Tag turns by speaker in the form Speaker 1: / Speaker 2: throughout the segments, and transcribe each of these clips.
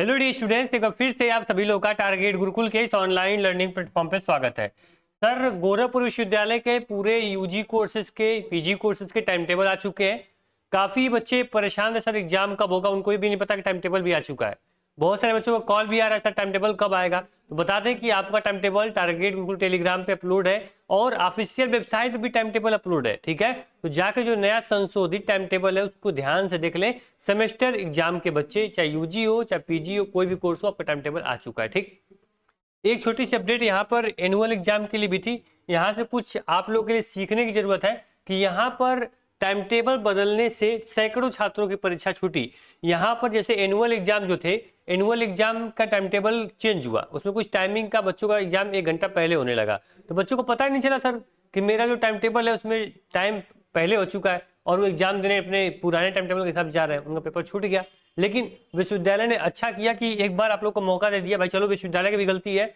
Speaker 1: hello D students एक बार फिर से आप सभी लोगों का टारगेट गुरुकुल के इस ऑनलाइन लर्निंग प्लेटफॉर्म पर स्वागत है सर गोरखपुर विश्वविद्यालय के पूरे यूजी कोर्सेज के पीजी कोर्सेज के टाइम टेबल आ चुके हैं काफी बच्चे परेशान है सर एग्जाम कब होगा उनको भी नहीं पता कि टाइम टेबल भी आ चुका है बहुत सारे बच्चों का कॉल भी आ रहा है सर टाइम टेबल कब आएगा तो बता दें कि आपका time table target Google Telegram पे अपलोड है और ऑफिशियल वेबसाइट भी टाइम टेबल अपलोड है ठीक है तो जाके जो नया संशोधित टाइम टेबल है उसको ध्यान से देख लें सेमेस्टर एग्जाम के बच्चे चाहे यूजी हो चाहे पीजी हो कोई भी कोर्स हो आपका टाइम टेबल आ चुका है ठीक एक छोटी सी अपडेट यहाँ पर एनुअल एग्जाम के लिए भी थी यहाँ से कुछ आप लोगों के लिए सीखने की जरूरत है कि यहाँ पर टाइम टेबल बदलने से सैकड़ों छात्रों की परीक्षा छूटी यहाँ पर जैसे एनुअल एग्जाम जो थे एनुअल एग्जाम का टाइम टेबल चेंज हुआ उसमें कुछ टाइमिंग का बच्चों का एग्जाम एक घंटा पहले होने लगा तो बच्चों को पता ही नहीं चला सर कि मेरा जो टाइम टेबल है उसमें टाइम पहले हो चुका है और वो एग्जाम देने अपने पुराने टाइम टेबल के हिसाब जा रहे हैं उनका पेपर छूट गया लेकिन विश्वविद्यालय ने अच्छा किया कि एक बार आप लोग को मौका दे दिया भाई चलो विश्वविद्यालय की भी गलती है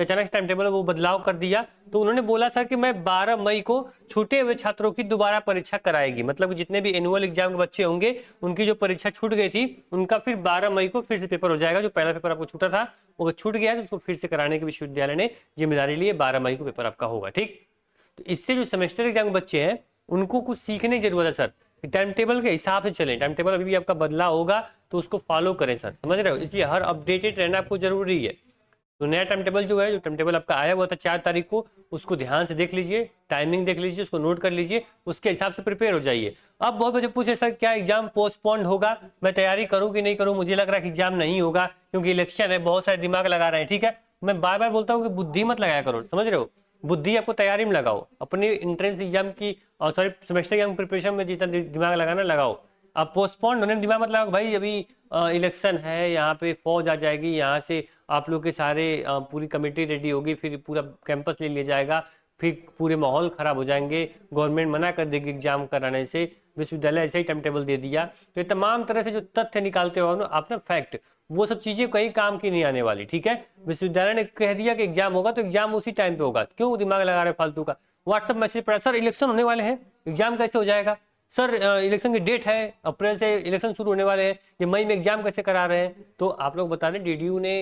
Speaker 1: अचानक टाइम टेबल वो बदलाव कर दिया तो उन्होंने बोला सर कि मैं 12 मई को छूटे हुए छात्रों की दोबारा परीक्षा कराएगी मतलब जितने भी एनुअल एग्जाम के बच्चे होंगे उनकी जो परीक्षा छूट गई थी उनका फिर 12 मई को फिर से पेपर हो जाएगा जो पहला पेपर आपको छूटा था वो छूट गया तो उसको फिर से कराने के विश्वविद्यालय ने जिम्मेदारी लिए बारह मई को पेपर आपका होगा ठीक तो इससे जो सेमेस्टर एग्जाम के बच्चे हैं उनको कुछ सीखने की जरूरत है सर टाइम टेबल के हिसाब से चलें टाइम टेबल अभी भी आपका बदलाव होगा तो उसको फॉलो करें सर समझ रहे हो इसलिए हर अपडेटेड रहना आपको जरूरी है तो नया टाइम टेबल जो है जो टाइम टेबल आपका आया हुआ था चार तारीख को उसको ध्यान से देख लीजिए टाइमिंग देख लीजिए उसको नोट कर लीजिए उसके हिसाब से प्रिपेयर हो जाइए अब बहुत बच्चे पूछे सर क्या एग्जाम पोस्टपोन्ड होगा मैं तैयारी करूँ कि नहीं करूँ मुझे लग रहा है कि एग्जाम नहीं होगा क्योंकि इलेक्शन है बहुत सारे दिमाग लगा रहे हैं ठीक है मैं बार बार बोलता हूँ कि बुद्धि मत लगाया करो समझ रहे हो बुद्धि आपको तैयारी में लगाओ अपने एंट्रेंस एग्जाम की और सॉरी सेमेस्टर एग्जाम प्रिपरेशन में जितना दिमाग लगाना लगाओ अब पोस्टपोन्ड होने दिमाग मतलब भाई अभी इलेक्शन है यहाँ पे फौज आ जाएगी यहाँ से आप लोग के सारे आ, पूरी कमेटी रेडी होगी फिर पूरा कैंपस ले लिया जाएगा फिर पूरे माहौल खराब हो जाएंगे गवर्नमेंट मना कर देगी एग्जाम कराने से विश्वविद्यालय ऐसे ही टाइम टेबल दे दिया तो ये तमाम तरह से जो तथ्य निकालते हो आपने फैक्ट वो सब चीजें कहीं काम की नहीं आने वाली ठीक है विश्वविद्यालय ने कह दिया कि एग्जाम होगा तो एग्जाम उसी टाइम पे होगा क्यों दिमाग लगा रहे फालतू का व्हाट्सएप मैसेज पड़ा सर इलेक्शन होने वाले हैं एग्जाम कैसे हो जाएगा सर इलेक्शन की डेट है अप्रैल से इलेक्शन शुरू होने वाले हैं ये मई में एग्जाम कैसे करा रहे हैं तो आप लोग बता दें डी ने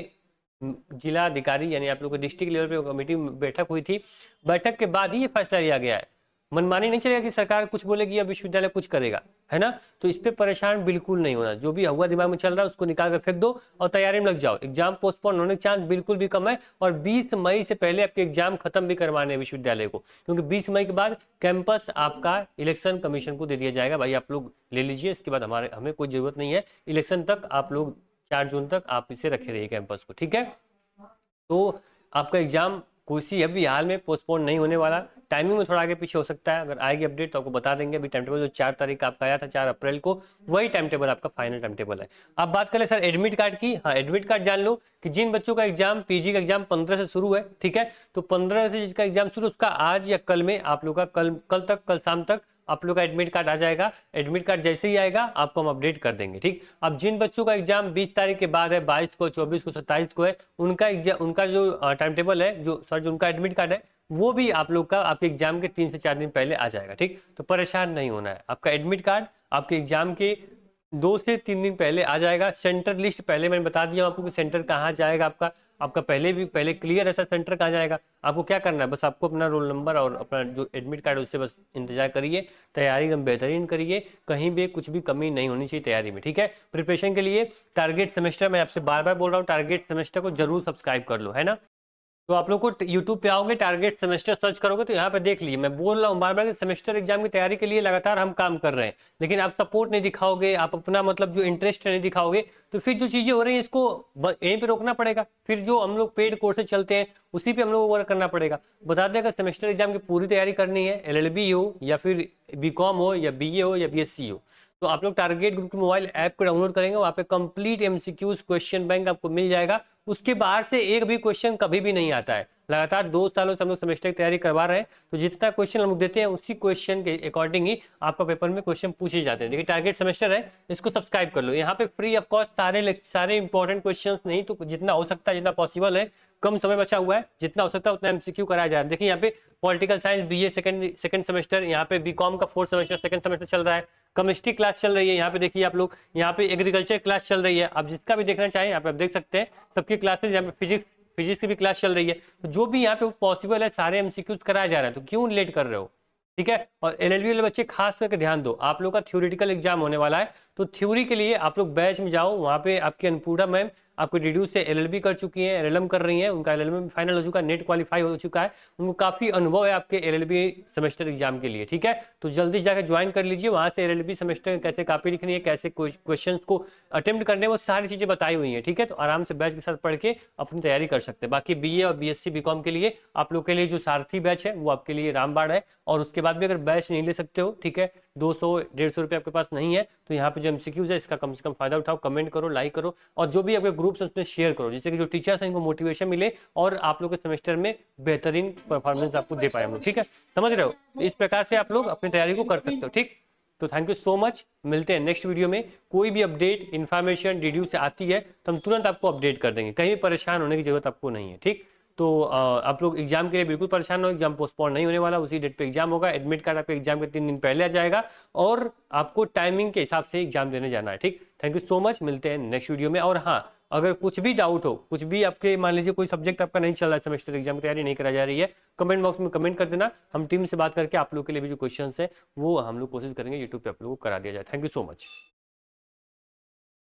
Speaker 1: जिला अधिकारी यानी आप लोग के डिस्ट्रिक्ट लेवल पे कमेटी बैठक हुई थी बैठक के बाद ही ये फैसला लिया गया है मनमानी नहीं चलेगा कि सरकार कुछ बोलेगी या विश्वविद्यालय कुछ करेगा है ना तो इस पर परेशान बिल्कुल नहीं होना जो भी हुआ दिमाग में चल रहा है उसको निकाल कर फेंक दो और तैयारी में लग जाओ एग्जाम पोस्टपोन होने के चांस बिल्कुल भी कम है और 20 मई से पहले आपके एग्जाम खत्म भी करवाने हैं विश्वविद्यालय को क्योंकि 20 मई के बाद कैंपस आपका इलेक्शन कमीशन को दे दिया जाएगा भाई आप लोग ले लीजिए इसके बाद हमारे हमें कोई जरूरत नहीं है इलेक्शन तक आप लोग चार जून तक आप इसे रखे रहिए कैंपस को ठीक है तो आपका एग्जाम कुर्सी अभी हाल में पोस्टपोन नहीं होने वाला टाइमिंग में थोड़ा आगे पीछे हो सकता है अगर आएगी अपडेट तो आपको बता देंगे अभी टाइम टेबल जो चार तारीख आपका आया था चार अप्रैल को वही टाइम टेबल आपका फाइनल टाइम टेबल है अब बात करें सर एडमिट कार्ड की हाँ एडमिट कार्ड जान लो कि जिन बच्चों का एग्जाम पीजी का एग्जाम पंद्रह से शुरू है ठीक है तो पंद्रह से जिसका एग्जाम शुरू उसका आज या कल में आप लोग का कल कल तक कल शाम तक आप लोग का एडमिट कार्ड आ जाएगा एडमिट कार्ड जैसे ही आएगा आपको हम अपडेट कर देंगे ठीक अब जिन बच्चों का एग्जाम 20 तारीख के बाद है 22 को 24 को 27 को है उनका एग्जाम उनका जो टाइम टेबल है जो सॉरी जो उनका एडमिट कार्ड है वो भी आप लोग का आपके एग्जाम के तीन से चार दिन पहले आ जाएगा ठीक तो परेशान नहीं होना है आपका एडमिट कार्ड आपके एग्जाम के दो से तीन दिन पहले आ जाएगा सेंटर लिस्ट पहले मैंने बता दिया आपको कि सेंटर कहाँ जाएगा आपका आपका पहले भी पहले क्लियर ऐसा सेंटर कहाँ जाएगा आपको क्या करना है बस आपको अपना रोल नंबर और अपना जो एडमिट कार्ड उससे बस इंतजार करिए तैयारी एकदम बेहतरीन करिए कहीं भी कुछ भी कमी नहीं होनी चाहिए तैयारी में ठीक है प्रिपरेशन के लिए टारगेट सेमेस्टर मैं आपसे बार बार बोल रहा हूँ टारगेट सेमेस्टर को जरूर सब्सक्राइब कर लो है ना तो आप लोग को यूट्यूब पे आओगे टारगेट सेमेस्टर सर्च करोगे तो यहाँ पे देख लिए मैं बोल रहा हूँ बार बार कि सेमेस्टर एग्जाम की तैयारी के लिए लगातार हम काम कर रहे हैं लेकिन आप सपोर्ट नहीं दिखाओगे आप अपना मतलब जो इंटरेस्ट नहीं दिखाओगे तो फिर जो चीज़ें हो रही हैं इसको यहीं पे रोकना पड़ेगा फिर जो हम लोग पेड कोर्सेज चलते हैं उसी पे हम लोग वर्क करना पड़ेगा बता दें अगर सेमेस्टर एग्जाम की पूरी तैयारी करनी है एल हो या फिर बी हो या बी हो या बी हो तो आप लोग टारगेट ग्रुप मोबाइल ऐप को डाउनलोड करेंगे वहाँ पे कंप्लीट एमसीक्यूज क्वेश्चन बैंक आपको मिल जाएगा उसके बाहर से एक भी क्वेश्चन कभी भी नहीं आता है लगातार दो सालों से हम लोग सेमेस्टर की तैयारी करवा रहे हैं तो जितना क्वेश्चन हम लोग देते हैं उसी क्वेश्चन के अकॉर्डिंग ही आपका पेपर में क्वेश्चन पूछे जाते हैं देखिए टारगेट सेमेस्टर है इसको सब्सक्राइब कर लो यहाँ पे फ्री ऑफ कॉस्ट सारे सारे इंपॉर्टेंट क्वेश्चन नहीं तो जितना हो सकता है जितना पॉसिबल है कम समय बचा हुआ है जितना हो सकता है उतना एमसीक्यू कराया जा रहा है देखिए यहाँ पे political science BA second second semester यहाँ पे बीकॉम का फोर्थ सेमेस्टर सेकंड सेमेस्टर चल रहा है केमिस्ट्री क्लास चल रही है यहाँ पे देखिए आप लोग यहाँ पे एग्रीकल्चर क्लास चल रही है आप जिसका भी देखना चाहें यहाँ पे आप देख सकते हैं सबकी क्लासेज यहाँ पे फिजिक्स फिजिक्स की भी क्लास चल रही है तो जो भी यहाँ पे पॉसिबल है सारे एमसीक्यूज कराया जा रहा है तो क्यों लेट कर रहे हो ठीक है और एल एल बच्चे खास करके ध्यान दो आप लोग का थ्योरिटिकल एग्जाम होने वाला है तो थ्योरी के लिए आप लोग बैच में जाओ वहाँ पे आपकी अनपूरा मैम आपको डिड्यूस से एलएलबी कर चुकी हैं एलएलएम कर रही हैं उनका एलएलएम फाइनल हो चुका है नेट क्वालिफाई हो चुका है उनको काफ़ी अनुभव है आपके एलएलबी सेमेस्टर एग्जाम के लिए ठीक है तो जल्दी जाकर ज्वाइन कर लीजिए वहाँ से एल सेमेस्टर कैसे कापी लिखनी है कैसे क्वेश्चन को अटेम्प्ट करने वो सारी चीज़ें बताई हुई हैं ठीक है तो आराम से बैच के साथ पढ़ के अपनी तैयारी कर सकते हैं बाकी बी और बी एस के लिए आप लोग के लिए जो सारथी बैच है वो आपके लिए रामबाड़ है और उसके बाद भी अगर बैच नहीं ले सकते हो ठीक है दो सौ डेढ़ सौ रुपये आपके पास नहीं है तो यहाँ पे जो एमसीक्यूज है इसका कम से कम फायदा उठाओ कमेंट करो लाइक करो और जो भी आपके है उसमें शेयर करो जिससे कि जो टीचर्स हैं इनको मोटिवेशन मिले और आप लोग के सेमेस्टर में बेहतरीन परफॉर्मेंस आपको दे पाए हम लोग ठीक है समझ रहे हो इस प्रकार से आप लोग अपनी तैयारी को कर सकते हो ठीक तो थैंक यू सो मच मिलते हैं नेक्स्ट वीडियो में कोई भी अपडेट इन्फॉर्मेशन डीड्यू से आती है तो हम तुरंत आपको अपडेट कर देंगे कहीं भी परेशान होने की जरूरत आपको नहीं है ठीक तो आप लोग एग्जाम के लिए बिल्कुल परेशान हो एग्जाम पोस्टपोन नहीं होने वाला उसी डेट पे एग्जाम होगा एडमिट कार्ड आपके एग्जाम के तीन दिन पहले आ जाएगा और आपको टाइमिंग के हिसाब से एग्जाम देने जाना है ठीक थैंक यू सो मच मिलते हैं नेक्स्ट वीडियो में और हाँ अगर कुछ भी डाउट हो कुछ भी आपके मान लीजिए कोई सब्जेक्ट आपका नहीं चल रहा है सेमेस्टर एग्जाम की तैयारी नहीं करा जा रही है कमेंट बॉक्स में कमेंट कर देना हम टीम से बात करके आप लोग के लिए भी जो क्वेश्चन है वो हम लोग कोशिश करेंगे यूट्यूब पर आप लोग को करा दिया जाए थैंक यू सो मच